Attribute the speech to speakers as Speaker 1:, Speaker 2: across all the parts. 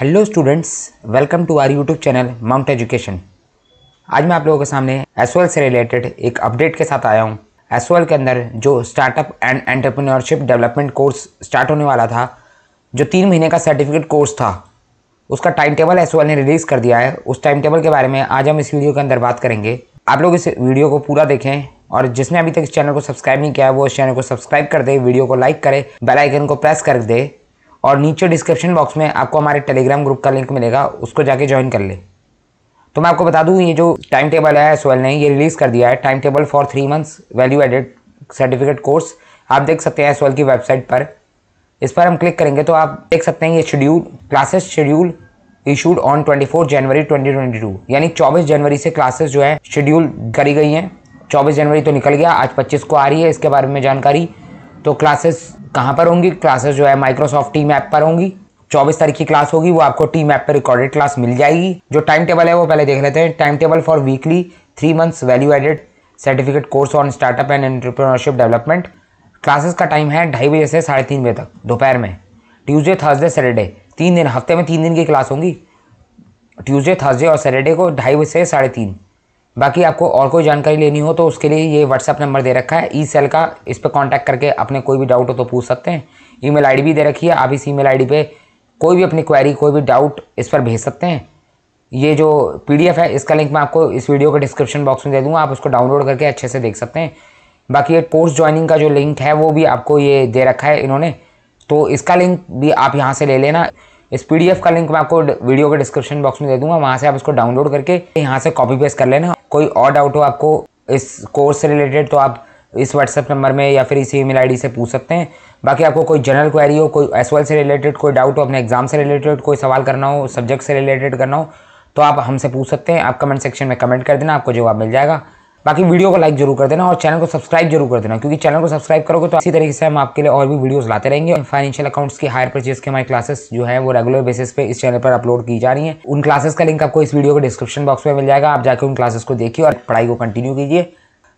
Speaker 1: hello students welcome to our YouTube channel mount education आज मैं आप लोगों के सामने एस से रिलेटेड एक अपडेट के साथ आया हूँ एस के अंदर जो startup and entrepreneurship development course start होने वाला था जो तीन महीने का सर्टिफिकेट कोर्स था उसका टाइम टेबल एस ने रिलीज़ कर दिया है उस टाइम टेबल के बारे में आज हम इस वीडियो के अंदर बात करेंगे आप लोग इस वीडियो को पूरा देखें और जिसने अभी तक इस चैनल को सब्सक्राइब नहीं किया है वो इस चैनल को सब्सक्राइब कर दे वीडियो को लाइक करे बेल आइकन को प्रेस कर दे और नीचे डिस्क्रिप्शन बॉक्स में आपको हमारे टेलीग्राम ग्रुप का लिंक मिलेगा उसको जाके ज्वाइन कर ले तो मैं आपको बता दूँ ये जो टाइम टेबल है सोयल ने ये रिलीज़ कर दिया है time table for three months value added certificate course आप देख सकते हैं सोयल की वेबसाइट पर इस पर हम क्लिक करेंगे तो आप देख सकते हैं ये schedule classes schedule issued on 24 January 2022 यानी 24 जनवरी से क्लासेस जो है शेड्यूल करी गई हैं 24 जनवरी तो निकल गया आज 25 को आ रही है इसके बारे में जानकारी तो क्लासेस कहाँ पर होंगी क्लासेस जो है माइक्रोसॉफ्ट टीम ऐप पर होंगी चौबीस तारीख की क्लास होगी वो आपको टीम ऐप पर रिकॉर्डेड क्लास मिल जाएगी जो टाइम टेबल है वो पहले देख लेते हैं time table for weekly three months value added certificate course on startup and entrepreneurship development classes का टाइम है ढाई बजे से साढ़े तीन बजे तक दोपहर में ट्यूज़डे थर्सडे सैटरडे तीन दिन हफ्ते में तीन दिन की क्लास होंगी ट्यूज़डे थर्सडे और सैटरडे को ढाई बजे से साढ़े तीन बाकी आपको और कोई जानकारी लेनी हो तो उसके लिए ये व्हाट्सअप नंबर दे रखा है ई सेल का इस पर कॉन्टैक्ट करके अपने कोई भी डाउट हो तो पूछ सकते हैं ईमेल आईडी भी दे रखी है आप इस ईमेल आईडी पे कोई भी अपनी क्वेरी कोई भी डाउट इस पर भेज सकते हैं ये जो पीडीएफ है इसका लिंक मैं आपको इस वीडियो के डिस्क्रिप्शन बॉक्स में दे दूँगा आप उसको डाउनलोड करके अच्छे से देख सकते हैं बाकी ये कोर्स ज्वाइनिंग का जो लिंक है वो भी आपको ये दे रखा है इन्होंने तो इसका लिंक भी आप यहाँ से ले लेना इस पीडीएफ का लिंक मैं आपको वीडियो के डिस्क्रिप्शन बॉक्स में दे दूंगा वहाँ से आप इसको डाउनलोड करके यहाँ से कॉपी पेस्ट कर लेना कोई और डाउट हो आपको इस कोर्स से रिलेटेड तो आप इस व्हाट्सएप नंबर में या फिर इसी ईमेल आईडी से पूछ सकते हैं बाकी आपको कोई जनरल क्वेरी हो कोई एस से रिलेटेड कोई डाउट हो अपने एग्जाम से रिलेटेड कोई सवाल करना हो सब्जेक्ट से रिलेटेड करना हो तो आप हमसे पूछ सकते हैं आप कमेंट सेक्शन में कमेंट कर देना आपको जवाब मिल जाएगा बाकी वीडियो को लाइक जरूर कर देना और चैनल को सब्सक्राइब जरूर कर देना क्योंकि चैनल को सब्सक्राइब करोगे तो इसी तरीके से हम आपके लिए और भी वीडियोस लाते रहेंगे फाइनेंशियल अकाउंट्स की हायर परचेज के हमारी क्लासेस जो है वो रेगुलर बेसिस पे इस चैनल पर अपलोड की जा रही है उन क्लासेस का लिंक आपको इस वीडियो के डिस्क्रिप्शन बॉक्स में मिल जाएगा आप जाकर उन क्लासेस को देखिए और पढ़ाई को कंटिन्यू कीजिए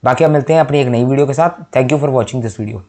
Speaker 1: बाकी आप मिलते हैं अपनी एक नई वीडियो के साथ thank you for watching this video